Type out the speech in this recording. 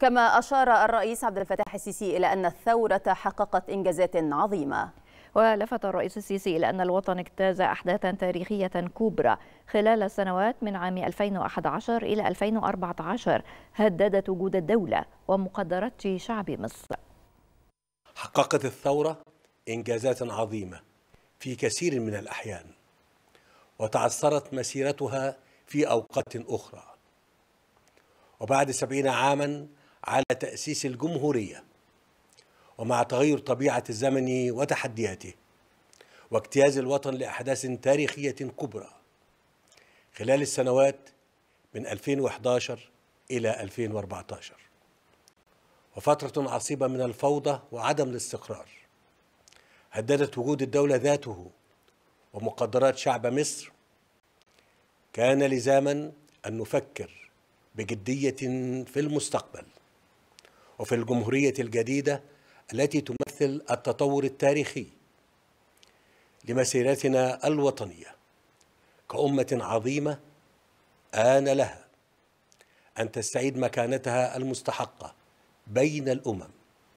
كما أشار الرئيس عبد الفتاح السيسي إلى أن الثورة حققت إنجازات عظيمة ولفت الرئيس السيسي إلى أن الوطن اجتاز أحداثا تاريخية كبرى خلال السنوات من عام 2011 إلى 2014 هددت وجود الدولة ومقدرات شعب مصر حققت الثورة إنجازات عظيمة في كثير من الأحيان وتعثرت مسيرتها في أوقات أخرى وبعد سبعين عاما على تأسيس الجمهورية ومع تغير طبيعة الزمن وتحدياته واجتياز الوطن لأحداث تاريخية كبرى خلال السنوات من 2011 إلى 2014 وفترة عصيبة من الفوضى وعدم الاستقرار هددت وجود الدولة ذاته ومقدرات شعب مصر كان لزاما أن نفكر بجدية في المستقبل وفي الجمهورية الجديدة التي تمثل التطور التاريخي لمسيرتنا الوطنية كأمة عظيمة آن لها أن تستعيد مكانتها المستحقة بين الأمم